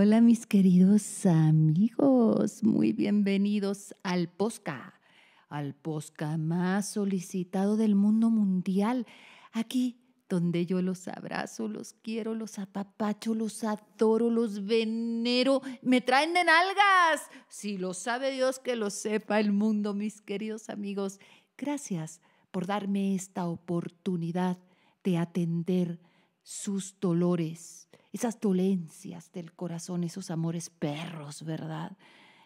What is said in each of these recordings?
Hola mis queridos amigos, muy bienvenidos al Posca, al Posca más solicitado del mundo mundial, aquí donde yo los abrazo, los quiero, los apapacho, los adoro, los venero, me traen de nalgas, si lo sabe Dios que lo sepa el mundo, mis queridos amigos, gracias por darme esta oportunidad de atender sus dolores esas dolencias del corazón, esos amores perros, ¿verdad?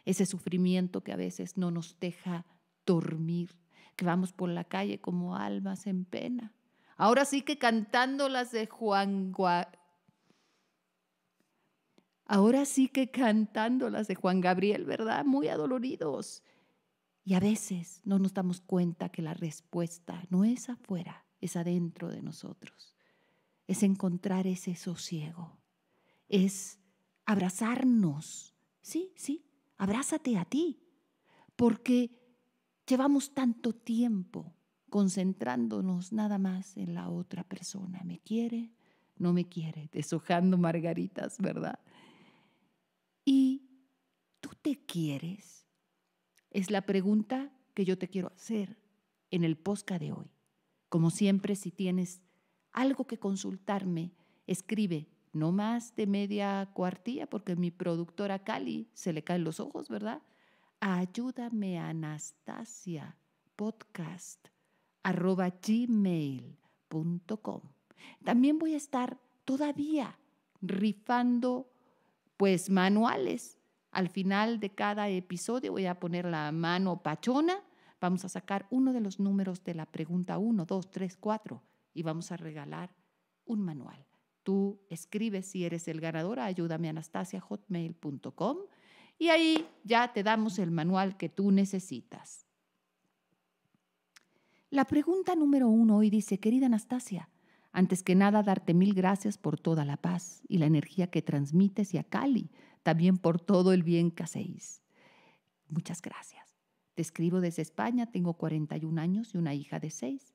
Ese sufrimiento que a veces no nos deja dormir, que vamos por la calle como almas en pena. Ahora sí que cantando las de Juan Ahora sí que cantando de Juan Gabriel, ¿verdad? Muy adoloridos. Y a veces no nos damos cuenta que la respuesta no es afuera, es adentro de nosotros es encontrar ese sosiego, es abrazarnos. Sí, sí, abrázate a ti, porque llevamos tanto tiempo concentrándonos nada más en la otra persona. ¿Me quiere? No me quiere, deshojando margaritas, ¿verdad? Y tú te quieres, es la pregunta que yo te quiero hacer en el posca de hoy. Como siempre, si tienes algo que consultarme, escribe, no más de media cuartilla, porque mi productora Cali se le caen los ojos, ¿verdad? Ayúdame Anastasia, podcast, arroba gmail.com. También voy a estar todavía rifando pues manuales. Al final de cada episodio voy a poner la mano pachona. Vamos a sacar uno de los números de la pregunta 1, 2, 3, 4 y vamos a regalar un manual. Tú escribes si eres el ganador a ayudameanastasiahotmail.com y ahí ya te damos el manual que tú necesitas. La pregunta número uno hoy dice, querida Anastasia, antes que nada darte mil gracias por toda la paz y la energía que transmites y a Cali, también por todo el bien que hacéis. Muchas gracias. Te escribo desde España, tengo 41 años y una hija de 6.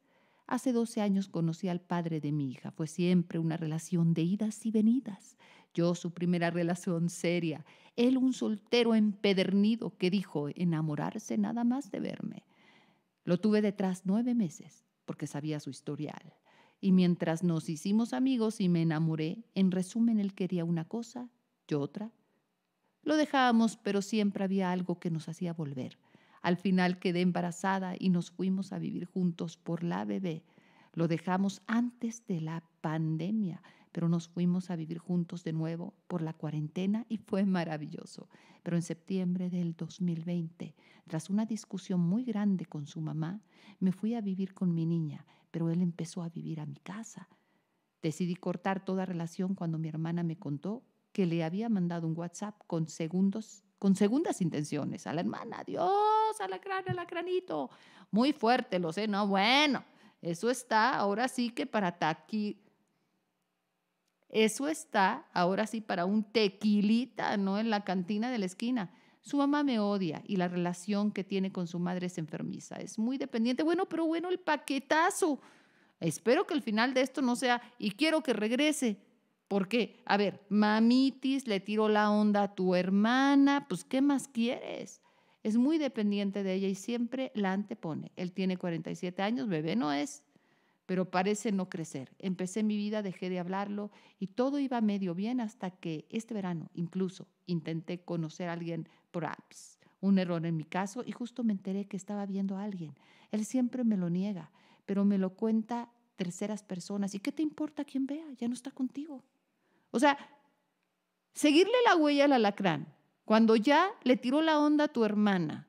Hace 12 años conocí al padre de mi hija. Fue siempre una relación de idas y venidas. Yo su primera relación seria. Él un soltero empedernido que dijo enamorarse nada más de verme. Lo tuve detrás nueve meses porque sabía su historial. Y mientras nos hicimos amigos y me enamoré, en resumen él quería una cosa, yo otra. Lo dejábamos, pero siempre había algo que nos hacía volver. Al final quedé embarazada y nos fuimos a vivir juntos por la bebé. Lo dejamos antes de la pandemia, pero nos fuimos a vivir juntos de nuevo por la cuarentena y fue maravilloso. Pero en septiembre del 2020, tras una discusión muy grande con su mamá, me fui a vivir con mi niña, pero él empezó a vivir a mi casa. Decidí cortar toda relación cuando mi hermana me contó que le había mandado un WhatsApp con segundos con segundas intenciones, a la hermana, Dios, la granito. muy fuerte, lo sé, no, bueno, eso está ahora sí que para taqui, eso está ahora sí para un tequilita, ¿no? En la cantina de la esquina. Su mamá me odia y la relación que tiene con su madre es enfermiza, es muy dependiente, bueno, pero bueno, el paquetazo. Espero que el final de esto no sea, y quiero que regrese, ¿Por qué? A ver, mamitis, le tiro la onda a tu hermana, pues ¿qué más quieres? Es muy dependiente de ella y siempre la antepone. Él tiene 47 años, bebé no es, pero parece no crecer. Empecé mi vida, dejé de hablarlo y todo iba medio bien hasta que este verano incluso intenté conocer a alguien por apps. Un error en mi caso y justo me enteré que estaba viendo a alguien. Él siempre me lo niega, pero me lo cuenta terceras personas. ¿Y qué te importa quién vea? Ya no está contigo. O sea, seguirle la huella al alacrán, cuando ya le tiró la onda a tu hermana,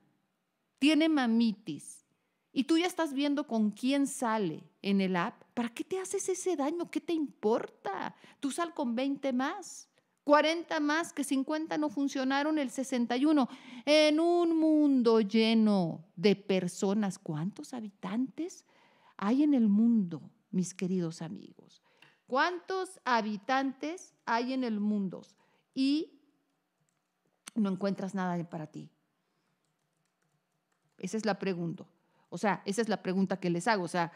tiene mamitis, y tú ya estás viendo con quién sale en el app, ¿para qué te haces ese daño? ¿Qué te importa? Tú sal con 20 más. 40 más que 50 no funcionaron, el 61. En un mundo lleno de personas, ¿cuántos habitantes hay en el mundo, mis queridos amigos? ¿Cuántos habitantes hay en el mundo? Y no encuentras nada para ti. Esa es la pregunta. O sea, esa es la pregunta que les hago. O sea,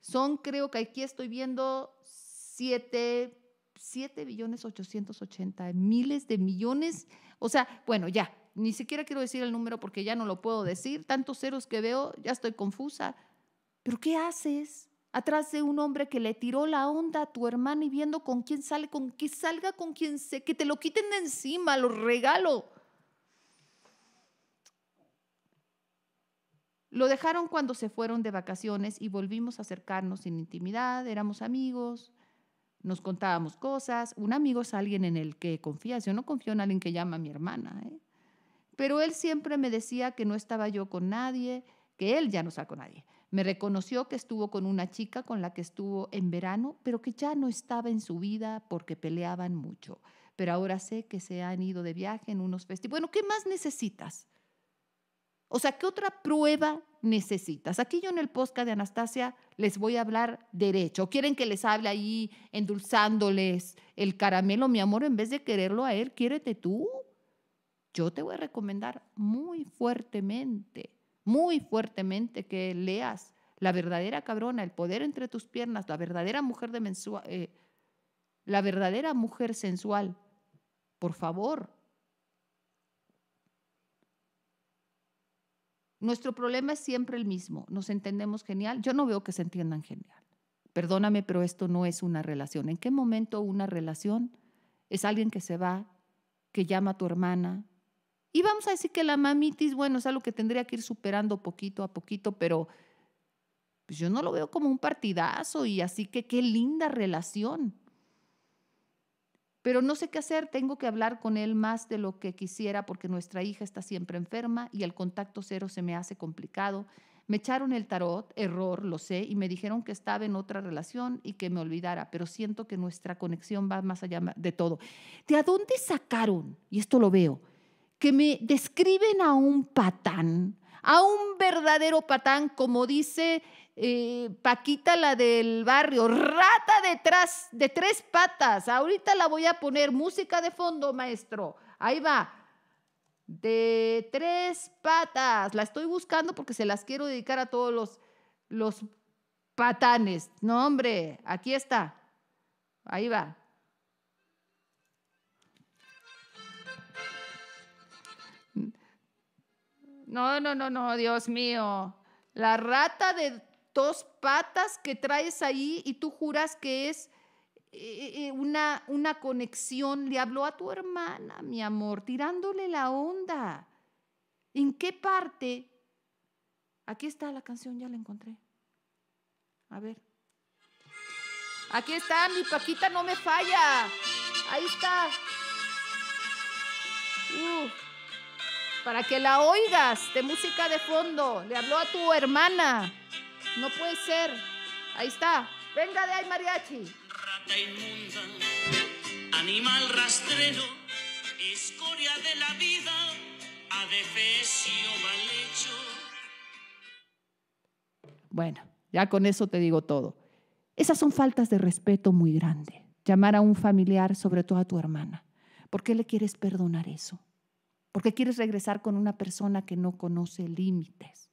son, creo que aquí estoy viendo siete, siete 880, miles de millones. O sea, bueno, ya, ni siquiera quiero decir el número porque ya no lo puedo decir. Tantos ceros que veo, ya estoy confusa. Pero ¿qué haces? atrás de un hombre que le tiró la onda a tu hermana y viendo con quién sale, con quién salga, con quién se, que te lo quiten de encima, lo regalo. Lo dejaron cuando se fueron de vacaciones y volvimos a acercarnos sin intimidad, éramos amigos, nos contábamos cosas. Un amigo es alguien en el que confías, yo no confío en alguien que llama a mi hermana. ¿eh? Pero él siempre me decía que no estaba yo con nadie, que él ya no está con nadie me reconoció que estuvo con una chica con la que estuvo en verano, pero que ya no estaba en su vida porque peleaban mucho. Pero ahora sé que se han ido de viaje en unos festivales. Bueno, ¿qué más necesitas? O sea, ¿qué otra prueba necesitas? Aquí yo en el podcast de Anastasia les voy a hablar derecho. ¿Quieren que les hable ahí endulzándoles el caramelo, mi amor? En vez de quererlo a él, quiérete tú. Yo te voy a recomendar muy fuertemente muy fuertemente que leas la verdadera cabrona, el poder entre tus piernas, la verdadera mujer de eh, la verdadera mujer sensual. Por favor. Nuestro problema es siempre el mismo. Nos entendemos genial. Yo no veo que se entiendan genial. Perdóname, pero esto no es una relación. ¿En qué momento una relación es alguien que se va, que llama a tu hermana, y vamos a decir que la mamitis, bueno, es algo que tendría que ir superando poquito a poquito, pero pues, yo no lo veo como un partidazo y así que qué linda relación. Pero no sé qué hacer, tengo que hablar con él más de lo que quisiera porque nuestra hija está siempre enferma y el contacto cero se me hace complicado. Me echaron el tarot, error, lo sé, y me dijeron que estaba en otra relación y que me olvidara, pero siento que nuestra conexión va más allá de todo. ¿De a dónde sacaron? Y esto lo veo que me describen a un patán, a un verdadero patán, como dice eh, Paquita, la del barrio, rata detrás de tres patas. Ahorita la voy a poner música de fondo, maestro. Ahí va. De tres patas. La estoy buscando porque se las quiero dedicar a todos los, los patanes. No, hombre, aquí está. Ahí va. No, no, no, no, Dios mío. La rata de dos patas que traes ahí y tú juras que es eh, eh, una, una conexión. Le habló a tu hermana, mi amor, tirándole la onda. ¿En qué parte? Aquí está la canción, ya la encontré. A ver. Aquí está, mi Paquita no me falla. Ahí está. Uh para que la oigas de música de fondo. Le habló a tu hermana. No puede ser. Ahí está. Venga de ahí, mariachi. animal de la vida, Bueno, ya con eso te digo todo. Esas son faltas de respeto muy grandes. Llamar a un familiar, sobre todo a tu hermana. ¿Por qué le quieres perdonar eso? ¿Por qué quieres regresar con una persona que no conoce límites?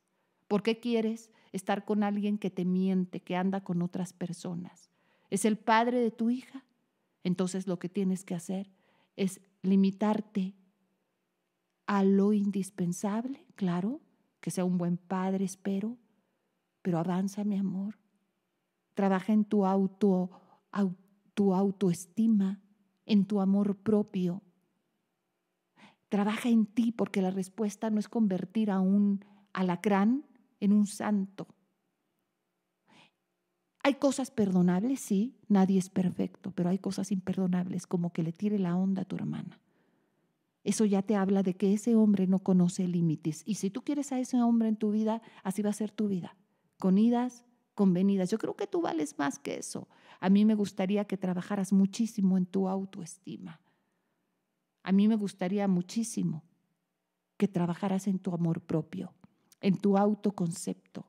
¿Por qué quieres estar con alguien que te miente, que anda con otras personas? ¿Es el padre de tu hija? Entonces lo que tienes que hacer es limitarte a lo indispensable, claro, que sea un buen padre, espero, pero avanza, mi amor. Trabaja en tu autoestima, en tu amor propio, Trabaja en ti porque la respuesta no es convertir a un alacrán en un santo. Hay cosas perdonables, sí, nadie es perfecto, pero hay cosas imperdonables como que le tire la onda a tu hermana. Eso ya te habla de que ese hombre no conoce límites. Y si tú quieres a ese hombre en tu vida, así va a ser tu vida. Con idas, con venidas. Yo creo que tú vales más que eso. A mí me gustaría que trabajaras muchísimo en tu autoestima. A mí me gustaría muchísimo que trabajaras en tu amor propio, en tu autoconcepto,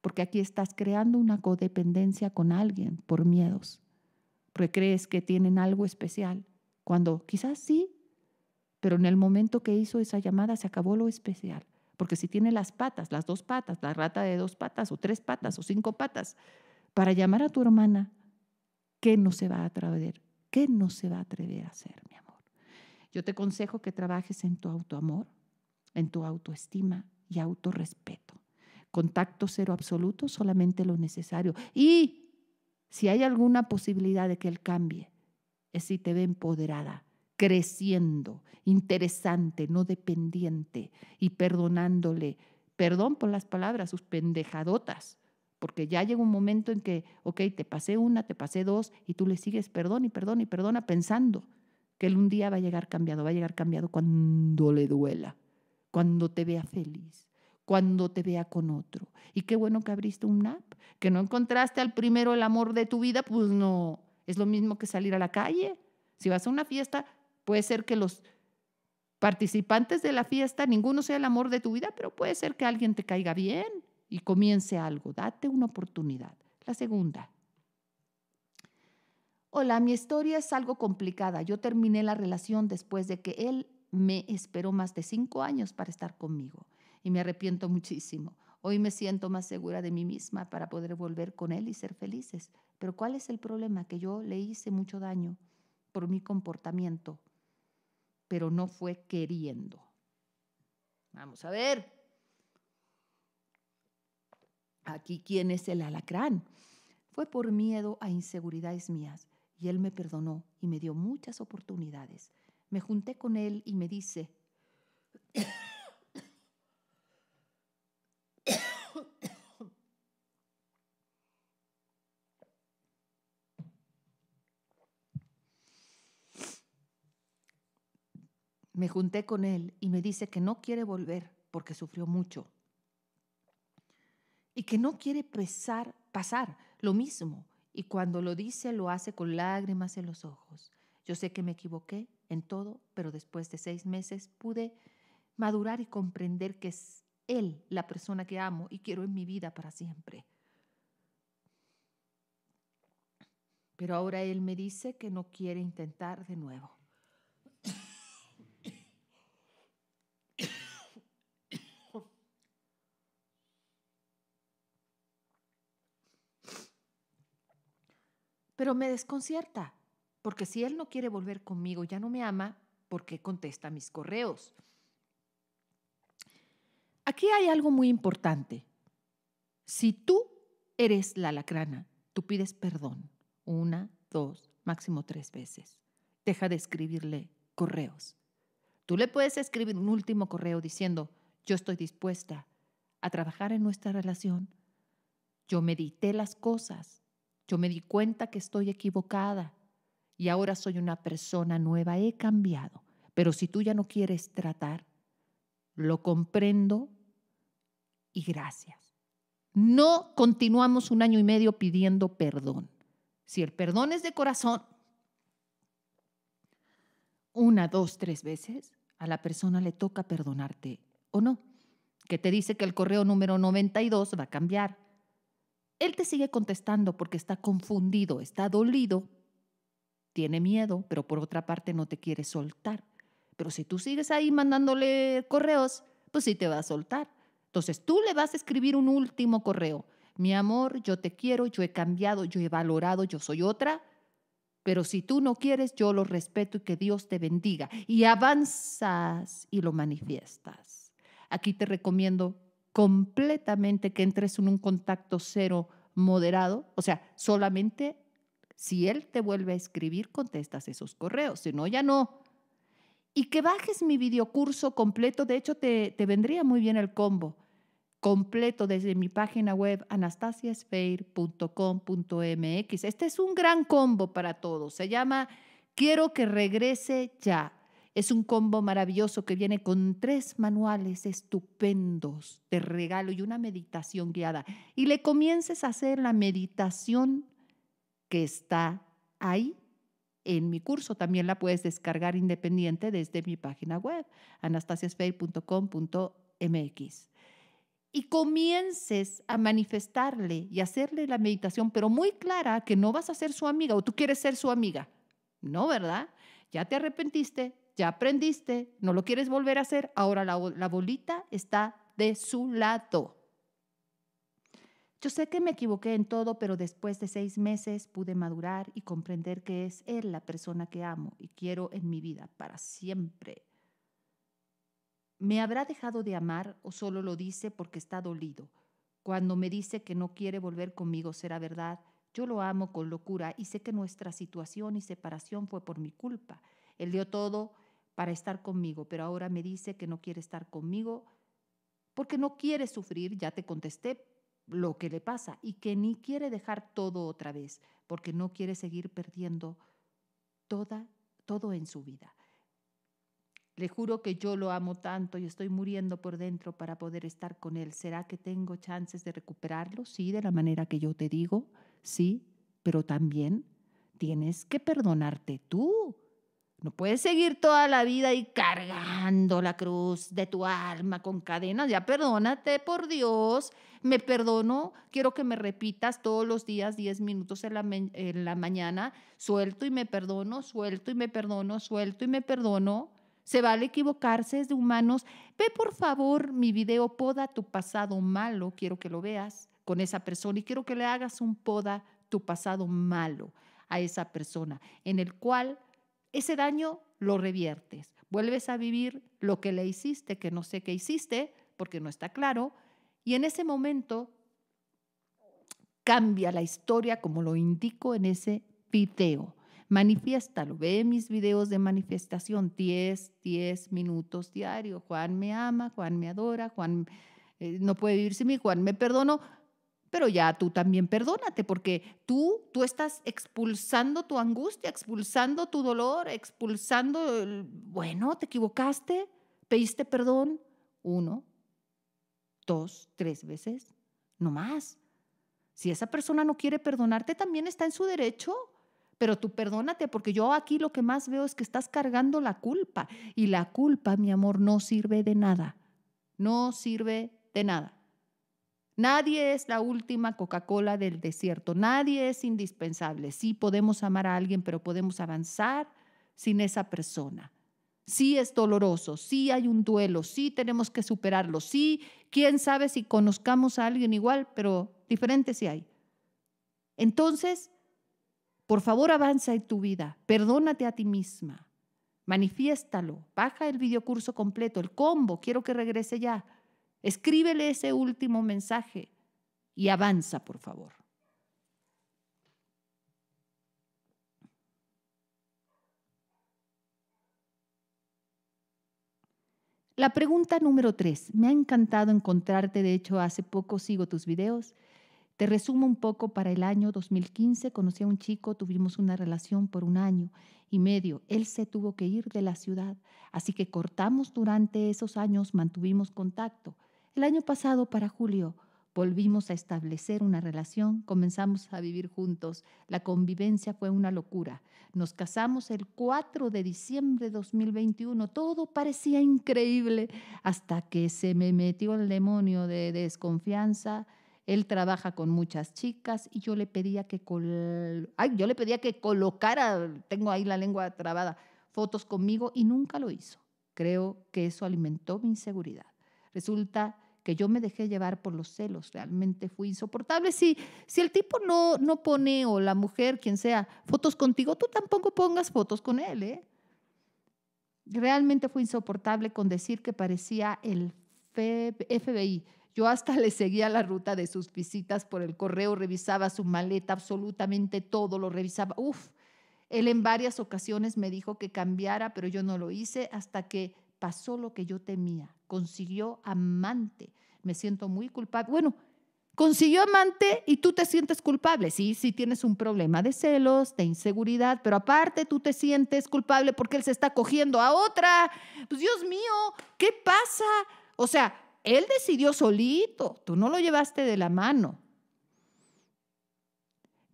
porque aquí estás creando una codependencia con alguien por miedos, porque crees que tienen algo especial, cuando quizás sí, pero en el momento que hizo esa llamada se acabó lo especial, porque si tiene las patas, las dos patas, la rata de dos patas o tres patas o cinco patas, para llamar a tu hermana, ¿qué no se va a atrever? ¿Qué no se va a atrever a hacer, mi amor? Yo te aconsejo que trabajes en tu autoamor, en tu autoestima y autorrespeto. Contacto cero absoluto, solamente lo necesario. Y si hay alguna posibilidad de que él cambie, es si te ve empoderada, creciendo, interesante, no dependiente y perdonándole. Perdón por las palabras, sus pendejadotas, porque ya llega un momento en que, ok, te pasé una, te pasé dos y tú le sigues perdón y perdón y perdona pensando que él un día va a llegar cambiado, va a llegar cambiado cuando le duela, cuando te vea feliz, cuando te vea con otro. Y qué bueno que abriste un app, que no encontraste al primero el amor de tu vida, pues no, es lo mismo que salir a la calle. Si vas a una fiesta, puede ser que los participantes de la fiesta, ninguno sea el amor de tu vida, pero puede ser que alguien te caiga bien y comience algo. Date una oportunidad. La segunda, Hola, mi historia es algo complicada. Yo terminé la relación después de que él me esperó más de cinco años para estar conmigo y me arrepiento muchísimo. Hoy me siento más segura de mí misma para poder volver con él y ser felices. Pero ¿cuál es el problema? Que yo le hice mucho daño por mi comportamiento, pero no fue queriendo. Vamos a ver. Aquí, ¿quién es el alacrán? Fue por miedo a inseguridades mías y Él me perdonó y me dio muchas oportunidades. Me junté con Él y me dice, Me junté con él y me dice que no quiere volver porque sufrió mucho y que no quiere pasar lo mismo, y cuando lo dice lo hace con lágrimas en los ojos. Yo sé que me equivoqué en todo, pero después de seis meses pude madurar y comprender que es Él la persona que amo y quiero en mi vida para siempre. Pero ahora Él me dice que no quiere intentar de nuevo. pero me desconcierta, porque si él no quiere volver conmigo, ya no me ama, ¿por qué contesta mis correos? Aquí hay algo muy importante. Si tú eres la lacrana, tú pides perdón una, dos, máximo tres veces. Deja de escribirle correos. Tú le puedes escribir un último correo diciendo, yo estoy dispuesta a trabajar en nuestra relación. Yo medité las cosas. Yo me di cuenta que estoy equivocada y ahora soy una persona nueva, he cambiado. Pero si tú ya no quieres tratar, lo comprendo y gracias. No continuamos un año y medio pidiendo perdón. Si el perdón es de corazón, una, dos, tres veces, a la persona le toca perdonarte o no. Que te dice que el correo número 92 va a cambiar, él te sigue contestando porque está confundido, está dolido, tiene miedo, pero por otra parte no te quiere soltar. Pero si tú sigues ahí mandándole correos, pues sí te va a soltar. Entonces tú le vas a escribir un último correo. Mi amor, yo te quiero, yo he cambiado, yo he valorado, yo soy otra. Pero si tú no quieres, yo lo respeto y que Dios te bendiga. Y avanzas y lo manifiestas. Aquí te recomiendo completamente que entres en un contacto cero moderado, o sea, solamente si él te vuelve a escribir, contestas esos correos, si no, ya no. Y que bajes mi videocurso completo, de hecho te, vendría muy bien el combo completo desde mi página web anastasiasfair.com.mx. Este es un gran combo para todos. Se llama Quiero que regrese ya. Es un combo maravilloso que viene con tres manuales estupendos de regalo y una meditación guiada. Y le comiences a hacer la meditación que está ahí en mi curso. También la puedes descargar independiente desde mi página web, anastasiaspey.com.mx Y comiences a manifestarle y hacerle la meditación, pero muy clara que no vas a ser su amiga o tú quieres ser su amiga. No, ¿verdad? Ya te arrepentiste, ya aprendiste, no lo quieres volver a hacer, ahora la, bolita está de su lado. Yo sé que me equivoqué en todo, pero después de seis meses pude madurar y comprender que es él la persona que amo y quiero en mi vida para siempre. ¿Me habrá dejado de amar o solo lo dice porque está dolido? Cuando me dice que no quiere volver conmigo, será verdad. Yo lo amo con locura y sé que nuestra situación y separación fue por mi culpa. Él dio todo para estar conmigo, pero ahora me dice que no quiere estar conmigo porque no quiere sufrir, ya te contesté lo que le pasa, y que ni quiere dejar todo otra vez, porque no quiere seguir perdiendo toda, todo en su vida. Le juro que yo lo amo tanto y estoy muriendo por dentro para poder estar con él. ¿Será que tengo chances de recuperarlo? Sí, de la manera que yo te digo, sí, pero también tienes que perdonarte tú no puedes seguir toda la vida y cargando la cruz de tu alma con cadenas. Ya perdónate, por Dios. Me perdono. Quiero que me repitas todos los días 10 minutos en la, en la mañana. Suelto y me perdono, suelto y me perdono, suelto y me perdono. Se vale equivocarse, es de humanos. Ve por favor mi video Poda tu pasado malo. Quiero que lo veas con esa persona y quiero que le hagas un Poda tu pasado malo a esa persona, en el cual ese daño lo reviertes. Vuelves a vivir lo que le hiciste, que no sé qué hiciste, porque no está claro, y en ese momento cambia la historia como lo indico en ese video. Manifiéstalo, ve mis videos de manifestación, 10, 10 minutos diario. Juan me ama, Juan me adora, Juan eh, no puede vivir sin mí, Juan me perdono pero ya tú también perdónate, porque tú, tú estás expulsando tu angustia, expulsando tu dolor, expulsando, bueno, te equivocaste, pediste perdón, uno, dos, tres veces, no más. Si esa persona no quiere perdonarte, también está en su derecho pero tú perdónate, porque yo aquí lo que más veo es que estás cargando la culpa. Y la culpa, mi amor, no sirve de nada. No sirve de nada. Nadie es la última Coca-Cola del desierto, nadie es indispensable. Sí podemos amar a alguien, pero podemos avanzar sin esa persona. Sí es doloroso, sí hay un duelo, sí tenemos que superarlo, sí, quién sabe si conozcamos a alguien igual, pero diferente sí hay. Entonces, por favor avanza en tu vida, perdónate a ti misma, manifiéstalo, baja el videocurso completo, el combo, quiero que regrese ya Escríbele ese último mensaje y avanza, por favor. La pregunta número tres. Me ha encantado encontrarte, de hecho hace poco sigo tus videos. Te resumo un poco para el año 2015. Conocí a un chico, tuvimos una relación por un año y medio. Él se tuvo que ir de la ciudad, así que cortamos durante esos años, mantuvimos contacto. El año pasado, para julio, volvimos a establecer una relación, comenzamos a vivir juntos. La convivencia fue una locura. Nos casamos el 4 de diciembre de 2021. Todo parecía increíble hasta que se me metió el demonio de desconfianza. Él trabaja con muchas chicas y yo le pedía que col Ay, yo le pedía que colocara, tengo ahí la lengua trabada, fotos conmigo y nunca lo hizo. Creo que eso alimentó mi inseguridad. Resulta que yo me dejé llevar por los celos, realmente fue insoportable. Si, si el tipo no, no pone, o la mujer, quien sea, fotos contigo, tú tampoco pongas fotos con él. ¿eh? Realmente fue insoportable con decir que parecía el FBI. Yo hasta le seguía la ruta de sus visitas por el correo, revisaba su maleta, absolutamente todo lo revisaba. Uf, él en varias ocasiones me dijo que cambiara, pero yo no lo hice hasta que pasó lo que yo temía, consiguió amante, me siento muy culpable. Bueno, consiguió amante y tú te sientes culpable. Sí, sí tienes un problema de celos, de inseguridad, pero aparte tú te sientes culpable porque él se está cogiendo a otra. Pues Dios mío, ¿qué pasa? O sea, él decidió solito, tú no lo llevaste de la mano.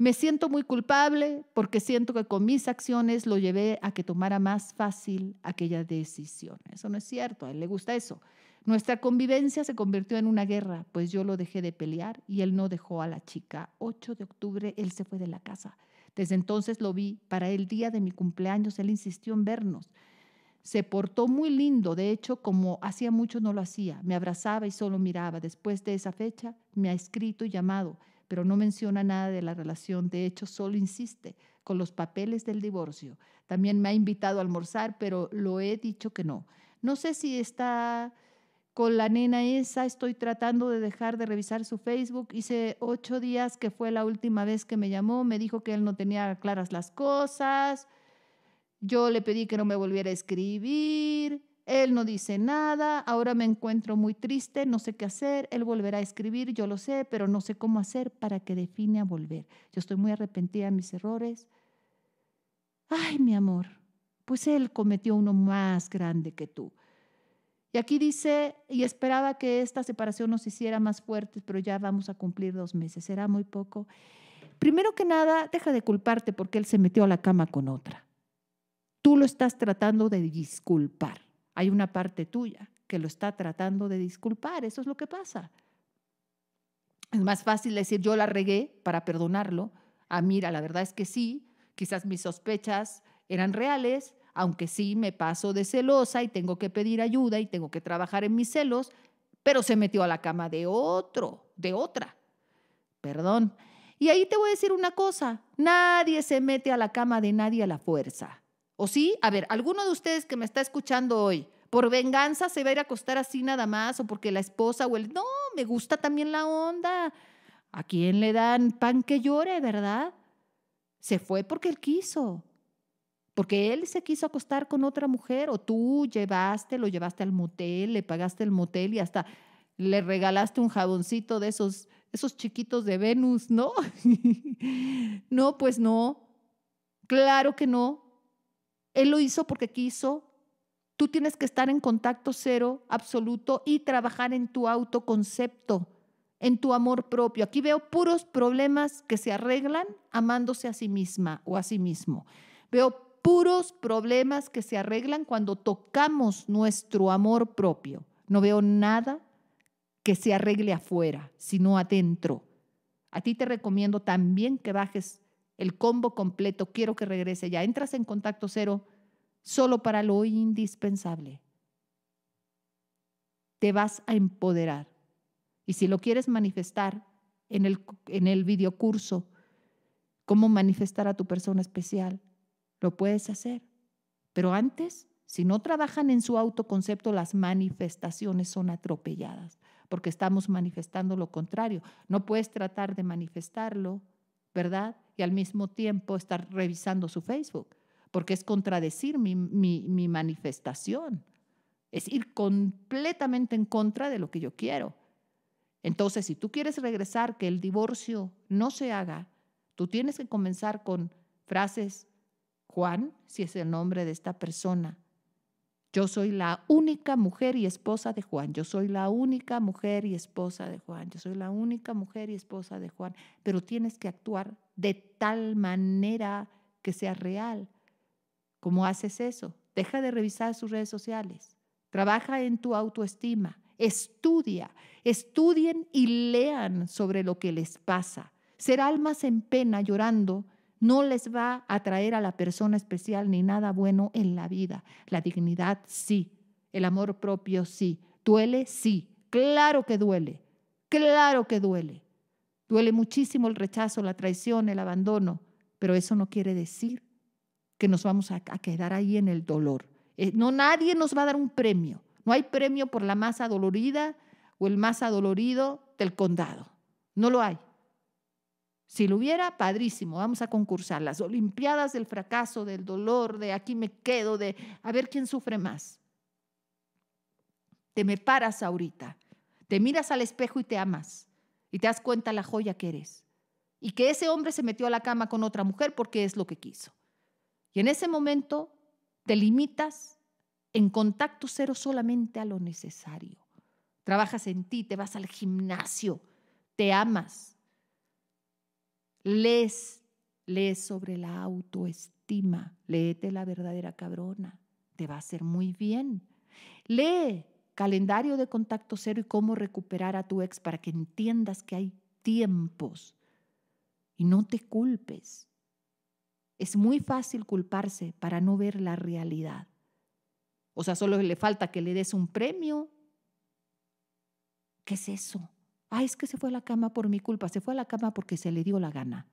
Me siento muy culpable porque siento que con mis acciones lo llevé a que tomara más fácil aquella decisión. Eso no es cierto, a él le gusta eso. Nuestra convivencia se convirtió en una guerra, pues yo lo dejé de pelear y él no dejó a la chica. 8 de octubre él se fue de la casa. Desde entonces lo vi. Para el día de mi cumpleaños él insistió en vernos. Se portó muy lindo, de hecho, como hacía mucho no lo hacía. Me abrazaba y solo miraba. Después de esa fecha me ha escrito y llamado pero no menciona nada de la relación, de hecho solo insiste con los papeles del divorcio. También me ha invitado a almorzar, pero lo he dicho que no. No sé si está con la nena esa, estoy tratando de dejar de revisar su Facebook. Hice ocho días que fue la última vez que me llamó, me dijo que él no tenía claras las cosas. Yo le pedí que no me volviera a escribir. Él no dice nada, ahora me encuentro muy triste, no sé qué hacer, Él volverá a escribir, yo lo sé, pero no sé cómo hacer para que define a volver. Yo estoy muy arrepentida de mis errores. Ay, mi amor, pues Él cometió uno más grande que tú. Y aquí dice, y esperaba que esta separación nos hiciera más fuertes, pero ya vamos a cumplir dos meses, será muy poco. Primero que nada, deja de culparte porque él se metió a la cama con otra. Tú lo estás tratando de disculpar. Hay una parte tuya que lo está tratando de disculpar, eso es lo que pasa. Es más fácil decir yo la regué para perdonarlo, ah, mira, la verdad es que sí, quizás mis sospechas eran reales, aunque sí me paso de celosa y tengo que pedir ayuda y tengo que trabajar en mis celos, pero se metió a la cama de otro, de otra. Perdón. Y ahí te voy a decir una cosa, nadie se mete a la cama de nadie a la fuerza. ¿O sí? A ver, ¿alguno de ustedes que me está escuchando hoy, por venganza se va a ir a acostar así nada más o porque la esposa o el... No, me gusta también la onda. ¿A quién le dan pan que llore, verdad? Se fue porque él quiso, porque él se quiso acostar con otra mujer o tú llevaste, lo llevaste al motel, le pagaste el motel y hasta le regalaste un jaboncito de esos, esos chiquitos de Venus, ¿no? no, pues no. Claro que no. Él lo hizo porque quiso. Tú tienes que estar en contacto cero, absoluto, y trabajar en tu autoconcepto, en tu amor propio. Aquí veo puros problemas que se arreglan amándose a sí misma o a sí mismo. Veo puros problemas que se arreglan cuando tocamos nuestro amor propio. No veo nada que se arregle afuera, sino adentro. A ti te recomiendo también que bajes el combo completo, quiero que regrese ya. Entras en contacto cero solo para lo indispensable. Te vas a empoderar. Y si lo quieres manifestar en el, en el videocurso, cómo manifestar a tu persona especial, lo puedes hacer. Pero antes, si no trabajan en su autoconcepto, las manifestaciones son atropelladas, porque estamos manifestando lo contrario. No puedes tratar de manifestarlo, ¿verdad? y al mismo tiempo estar revisando su Facebook, porque es contradecir mi, manifestación, es ir completamente en contra de lo que yo quiero. Entonces, si tú quieres regresar, que el divorcio no se haga, tú tienes que comenzar con frases, Juan, si es el nombre de esta persona. Yo soy la única mujer y esposa de Juan, yo soy la única mujer y esposa de Juan, yo soy la única mujer y esposa de Juan, pero tienes que actuar de tal manera que sea real. ¿Cómo haces eso? Deja de revisar sus redes sociales. Trabaja en tu autoestima. Estudia. Estudien y lean sobre lo que les pasa. Ser almas en pena llorando no les va a traer a la persona especial ni nada bueno en la vida. La dignidad sí. El amor propio sí. Duele sí. Claro que duele. Claro que duele. Duele muchísimo el rechazo, la traición, el abandono, pero eso no quiere decir que nos vamos a, quedar ahí en el dolor. Eh, no, nadie nos va a dar un premio. No hay premio por la masa dolorida o el más adolorido del condado. No lo hay. Si lo hubiera, padrísimo, vamos a concursar. Las Olimpiadas del fracaso, del dolor, de aquí me quedo, de a ver quién sufre más. Te me paras ahorita, te miras al espejo y te amas y te das cuenta la joya que eres. Y que ese hombre se metió a la cama con otra mujer porque es lo que quiso. Y en ese momento te limitas en contacto cero solamente a lo necesario. Trabajas en ti, te vas al gimnasio, te amas. Lees, lees sobre la autoestima, léete la verdadera cabrona, te va a hacer muy bien. Lee calendario de contacto cero y cómo recuperar a tu ex para que entiendas que hay tiempos y no te culpes. Es muy fácil culparse para no ver la realidad. O sea, solo le falta que le des un premio. ¿Qué es eso? Ah, es que se fue a la cama por mi culpa, se fue a la cama porque se le dio la gana.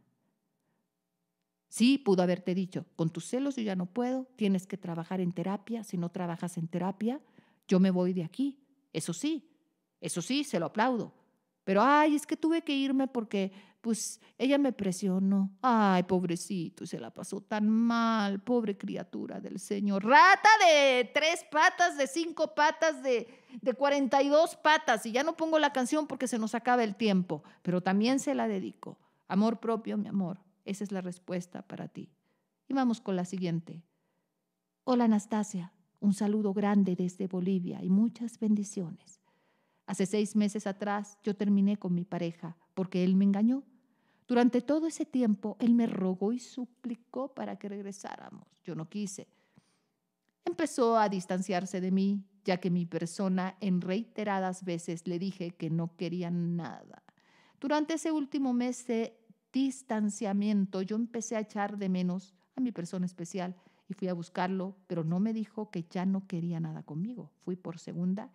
Sí, pudo haberte dicho, con tus celos yo ya no puedo, tienes que trabajar en terapia, si no trabajas en terapia, yo me voy de aquí. Eso sí, eso sí, se lo aplaudo. Pero, ay, es que tuve que irme porque, pues, ella me presionó. Ay, pobrecito, se la pasó tan mal, pobre criatura del Señor. Rata de tres patas, de cinco patas, de, de 42 patas. Y ya no pongo la canción porque se nos acaba el tiempo, pero también se la dedico. Amor propio, mi amor. Esa es la respuesta para ti. Y vamos con la siguiente. Hola, Anastasia. Un saludo grande desde Bolivia y muchas bendiciones. Hace seis meses atrás yo terminé con mi pareja porque él me engañó. Durante todo ese tiempo él me rogó y suplicó para que regresáramos. Yo no quise. Empezó a distanciarse de mí, ya que mi persona en reiteradas veces le dije que no quería nada. Durante ese último mes de distanciamiento yo empecé a echar de menos a mi persona especial y fui a buscarlo, pero no me dijo que ya no quería nada conmigo. Fui por segunda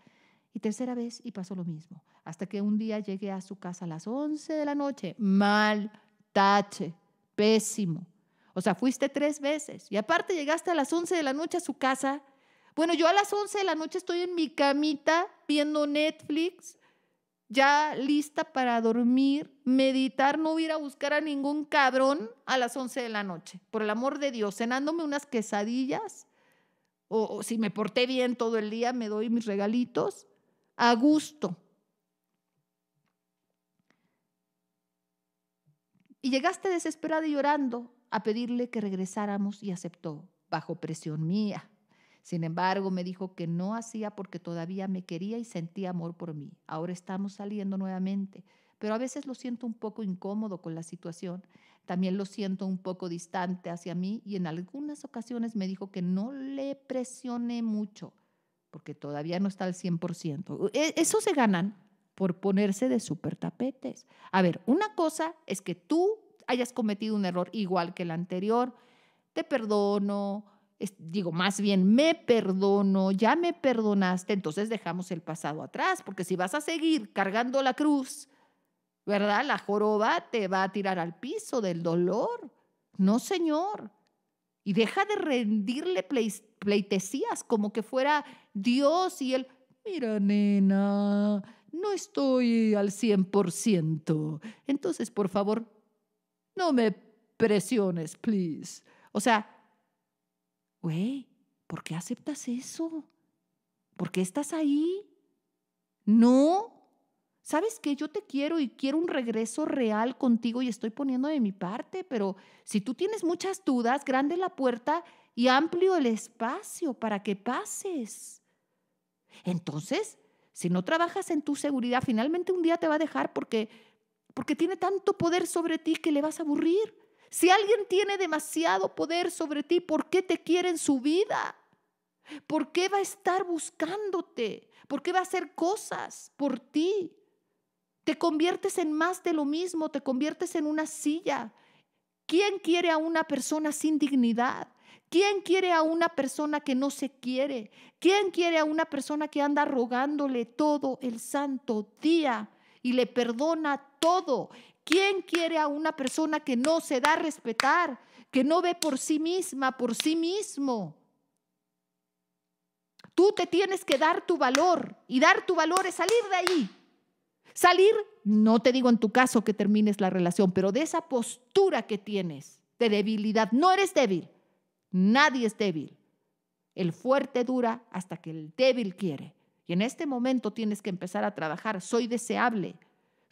y tercera vez y pasó lo mismo. Hasta que un día llegué a su casa a las 11 de la noche. Mal, tache, pésimo. O sea, fuiste tres veces y aparte llegaste a las 11 de la noche a su casa. Bueno, yo a las 11 de la noche estoy en mi camita viendo Netflix ya lista para dormir, meditar, no ir a buscar a ningún cabrón a las 11 de la noche, por el amor de Dios, cenándome unas quesadillas, o, si me porté bien todo el día, me doy mis regalitos, a gusto. Y llegaste desesperada y llorando a pedirle que regresáramos y aceptó, bajo presión mía. Sin embargo, me dijo que no hacía porque todavía me quería y sentía amor por mí. Ahora estamos saliendo nuevamente, pero a veces lo siento un poco incómodo con la situación. También lo siento un poco distante hacia mí y en algunas ocasiones me dijo que no le presione mucho porque todavía no está al 100%. E, eso se ganan por ponerse de súper tapetes. A ver, una cosa es que tú hayas cometido un error igual que el anterior, te perdono, digo, más bien me perdono, ya me perdonaste, entonces dejamos el pasado atrás, porque si vas a seguir cargando la cruz, ¿verdad? La joroba te va a tirar al piso del dolor. No, Señor. Y deja de rendirle pleitesías como que fuera Dios y él, mira, nena, no estoy al 100%. Entonces, por favor, no me presiones, please. O sea, güey, ¿por qué aceptas eso? ¿Por qué estás ahí? No. Sabes que yo te quiero y quiero un regreso real contigo y estoy poniendo de mi parte, pero si tú tienes muchas dudas, grande la puerta y amplio el espacio para que pases. Entonces, si no trabajas en tu seguridad, finalmente un día te va a dejar porque porque tiene tanto poder sobre ti que le vas a aburrir. Si alguien tiene demasiado poder sobre ti, ¿por qué te quiere en su vida? ¿Por qué va a estar buscándote? ¿Por qué va a hacer cosas por ti? Te conviertes en más de lo mismo, te conviertes en una silla. ¿Quién quiere a una persona sin dignidad? ¿Quién quiere a una persona que no se quiere? ¿Quién quiere a una persona que anda rogándole todo el santo día y le perdona todo ¿Quién quiere a una persona que no se da a respetar, que no ve por sí misma, por sí mismo? Tú te tienes que dar tu valor y dar tu valor es salir de ahí. Salir, no te digo en tu caso que termines la relación, pero de esa postura que tienes de debilidad. No eres débil, nadie es débil. El fuerte dura hasta que el débil quiere. Y en este momento tienes que empezar a trabajar. Soy deseable,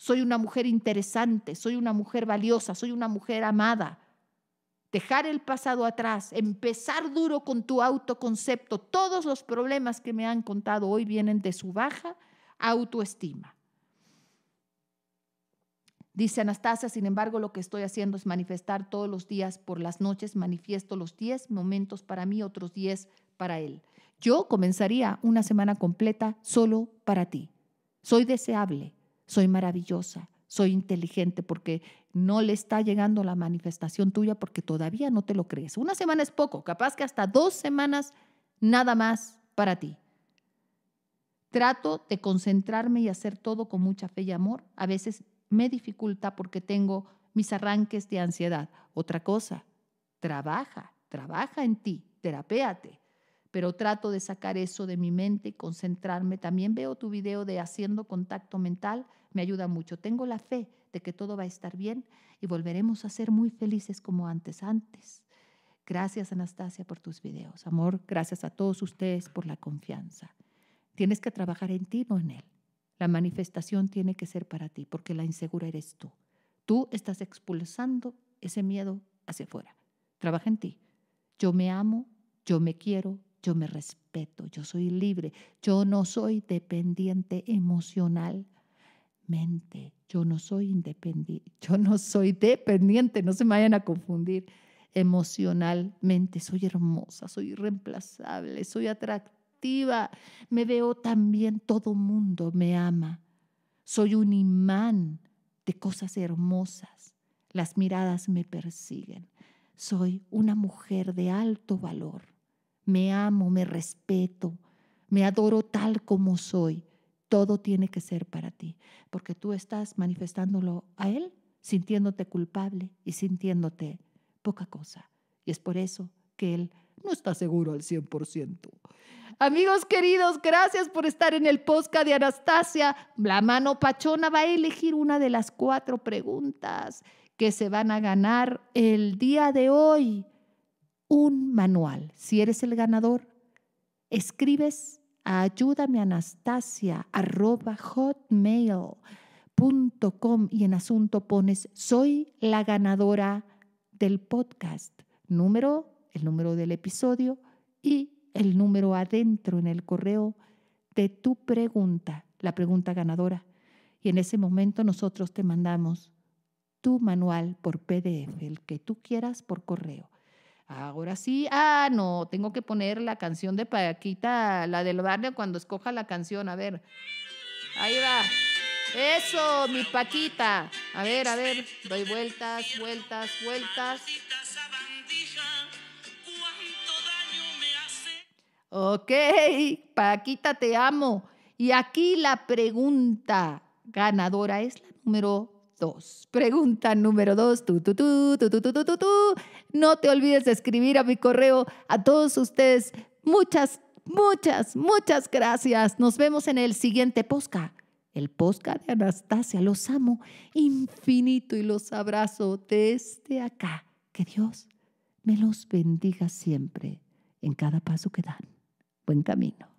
soy una mujer interesante, soy una mujer valiosa, soy una mujer amada. Dejar el pasado atrás, empezar duro con tu autoconcepto. Todos los problemas que me han contado hoy vienen de su baja autoestima. Dice Anastasia, sin embargo, lo que estoy haciendo es manifestar todos los días por las noches, manifiesto los 10 momentos para mí, otros 10 para él. Yo comenzaría una semana completa solo para ti. Soy deseable, soy maravillosa, soy inteligente, porque no le está llegando la manifestación tuya porque todavía no te lo crees. Una semana es poco, capaz que hasta dos semanas nada más para ti. Trato de concentrarme y hacer todo con mucha fe y amor. A veces me dificulta porque tengo mis arranques de ansiedad. Otra cosa, trabaja, trabaja en ti, terapéate pero trato de sacar eso de mi mente y concentrarme. También veo tu video de haciendo contacto mental, me ayuda mucho. Tengo la fe de que todo va a estar bien y volveremos a ser muy felices como antes, antes. Gracias Anastasia por tus videos. Amor, gracias a todos ustedes por la confianza. Tienes que trabajar en ti, no en él. La manifestación tiene que ser para ti, porque la insegura eres tú. Tú estás expulsando ese miedo hacia afuera. Trabaja en ti. Yo me amo, yo me quiero, yo me respeto, yo soy libre, yo no soy dependiente emocionalmente, yo no soy independiente, yo no soy dependiente, no se me vayan a confundir emocionalmente, soy hermosa, soy irreemplazable, soy atractiva, me veo también, todo mundo me ama, soy un imán de cosas hermosas, las miradas me persiguen, soy una mujer de alto valor, me amo, me respeto, me adoro tal como soy. Todo tiene que ser para ti, porque tú estás manifestándolo a Él, sintiéndote culpable y sintiéndote poca cosa. Y es por eso que Él no está seguro al 100%. Amigos queridos, gracias por estar en el podcast de Anastasia. La mano pachona va a elegir una de las cuatro preguntas que se van a ganar el día de hoy un manual. Si eres el ganador, escribes a ayúdame y en asunto pones soy la ganadora del podcast, número, el número del episodio y el número adentro en el correo de tu pregunta, la pregunta ganadora. Y en ese momento nosotros te mandamos tu manual por PDF, el que tú quieras por correo. Ahora sí, ah, no, tengo que poner la canción de Paquita, la del barrio, cuando escoja la canción, a ver. Ahí va. Eso, mi Paquita. A ver, a ver, doy vueltas, vueltas, vueltas. Ok, Paquita, te amo. Y aquí la pregunta ganadora es la número Pregunta número dos. no te olvides de escribir a mi correo. A todos ustedes, muchas, muchas, muchas gracias. Nos vemos en el siguiente posca. El posca de Anastasia. Los amo infinito y los abrazo desde acá. Que Dios me los bendiga siempre en cada paso que dan. Buen camino.